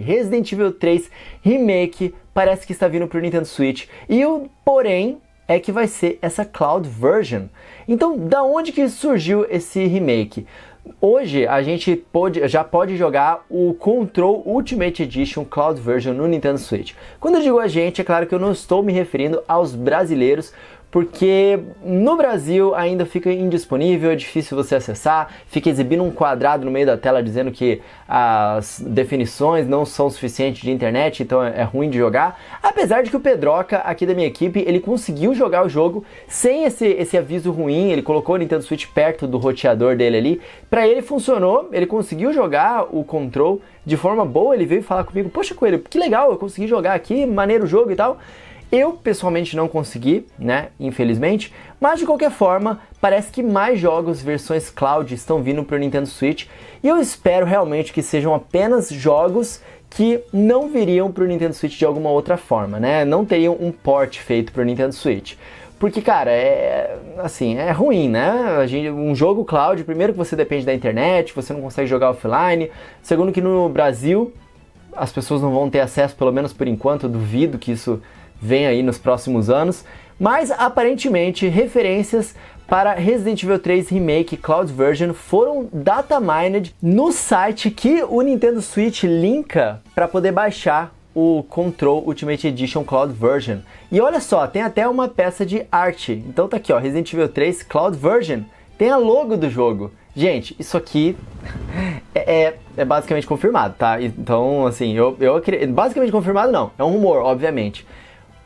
Resident Evil 3 Remake parece que está vindo para o Nintendo Switch. E o porém é que vai ser essa cloud version. Então, da onde que surgiu esse remake? Hoje a gente pode, já pode jogar o Control Ultimate Edition Cloud Version no Nintendo Switch. Quando eu digo a gente, é claro que eu não estou me referindo aos brasileiros, porque no Brasil ainda fica indisponível, é difícil você acessar, fica exibindo um quadrado no meio da tela dizendo que as definições não são suficientes de internet, então é, é ruim de jogar. Apesar de que o Pedroca, aqui da minha equipe, ele conseguiu jogar o jogo sem esse, esse aviso ruim, ele colocou o Nintendo Switch perto do roteador dele ali. Para ele funcionou, ele conseguiu jogar o Control de forma boa, ele veio falar comigo, poxa Coelho, que legal, eu consegui jogar aqui, maneiro o jogo e tal. Eu pessoalmente não consegui, né? Infelizmente, mas de qualquer forma, parece que mais jogos versões cloud estão vindo para o Nintendo Switch e eu espero realmente que sejam apenas jogos que não viriam para o Nintendo Switch de alguma outra forma, né? Não teriam um port feito para o Nintendo Switch. Porque, cara, é assim, é ruim, né? A gente, um jogo cloud, primeiro que você depende da internet, você não consegue jogar offline. Segundo que no Brasil as pessoas não vão ter acesso, pelo menos por enquanto, duvido que isso vem aí nos próximos anos, mas aparentemente referências para Resident Evil 3 Remake Cloud Version foram data mined no site que o Nintendo Switch linka para poder baixar o Control Ultimate Edition Cloud Version. E olha só, tem até uma peça de arte. Então tá aqui, ó, Resident Evil 3 Cloud Version. Tem a logo do jogo. Gente, isso aqui é, é, é, basicamente confirmado, tá? Então, assim, eu, eu basicamente confirmado não, é um rumor, obviamente.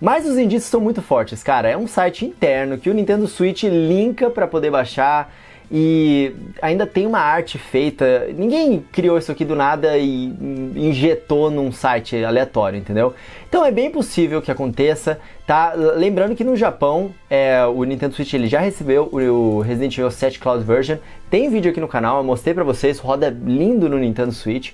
Mas os indícios são muito fortes, cara. É um site interno que o Nintendo Switch linka para poder baixar e ainda tem uma arte feita. Ninguém criou isso aqui do nada e injetou num site aleatório, entendeu? Então é bem possível que aconteça, tá? Lembrando que no Japão é, o Nintendo Switch ele já recebeu o Resident Evil 7 Cloud Version. Tem vídeo aqui no canal, eu mostrei para vocês, roda lindo no Nintendo Switch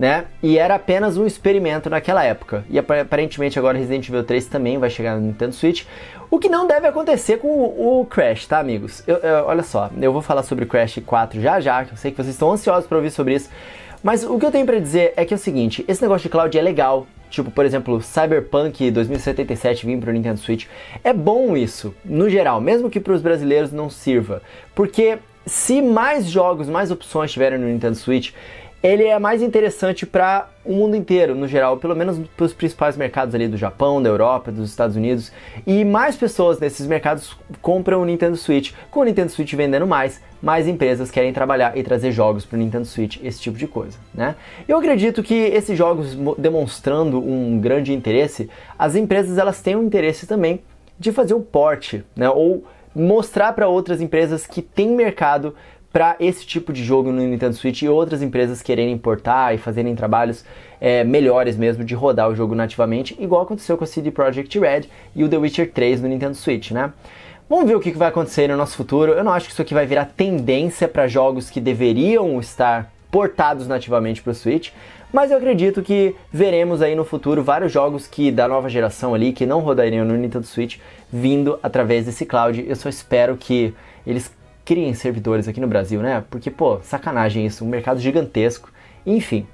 né? E era apenas um experimento naquela época. E aparentemente agora Resident Evil 3 também vai chegar no Nintendo Switch. O que não deve acontecer com o, Crash, tá, amigos? Eu, eu, olha só, eu vou falar sobre Crash 4 já já, que eu sei que vocês estão ansiosos para ouvir sobre isso. Mas o que eu tenho para dizer é que é o seguinte, esse negócio de cloud é legal, tipo, por exemplo, Cyberpunk 2077 vir para o Nintendo Switch. É bom isso, no geral, mesmo que para os brasileiros não sirva, porque se mais jogos, mais opções tiverem no Nintendo Switch, ele é mais interessante para o mundo inteiro, no geral, pelo menos para os principais mercados ali do Japão, da Europa, dos Estados Unidos, e mais pessoas nesses mercados compram o Nintendo Switch. Com o Nintendo Switch vendendo mais, mais empresas querem trabalhar e trazer jogos para o Nintendo Switch, esse tipo de coisa, né? Eu acredito que esses jogos demonstrando um grande interesse, as empresas elas têm um interesse também de fazer o um porte, né? Ou mostrar para outras empresas que tem mercado para esse tipo de jogo no Nintendo Switch e outras empresas quererem importar e fazerem trabalhos é, melhores mesmo de rodar o jogo nativamente, igual aconteceu com a CD Projekt Red e o The Witcher 3 no Nintendo Switch, né? Vamos ver o que vai acontecer no nosso futuro. Eu não acho que isso aqui vai virar tendência para jogos que deveriam estar portados nativamente para o Switch. Mas eu acredito que veremos aí no futuro vários jogos que da nova geração ali que não rodariam no Nintendo Switch vindo através desse cloud. Eu só espero que eles criem servidores aqui no Brasil, né? Porque pô, sacanagem isso, um mercado gigantesco. Enfim,